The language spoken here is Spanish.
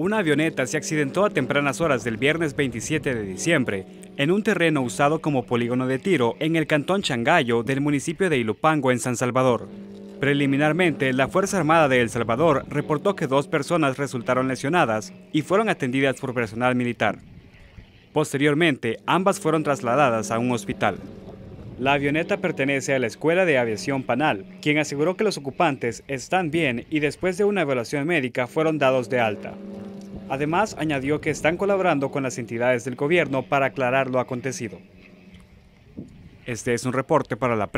Una avioneta se accidentó a tempranas horas del viernes 27 de diciembre en un terreno usado como polígono de tiro en el cantón Changayo del municipio de Ilupango en San Salvador. Preliminarmente, la Fuerza Armada de El Salvador reportó que dos personas resultaron lesionadas y fueron atendidas por personal militar. Posteriormente, ambas fueron trasladadas a un hospital. La avioneta pertenece a la Escuela de Aviación Panal, quien aseguró que los ocupantes están bien y después de una evaluación médica fueron dados de alta. Además, añadió que están colaborando con las entidades del gobierno para aclarar lo acontecido. Este es un reporte para la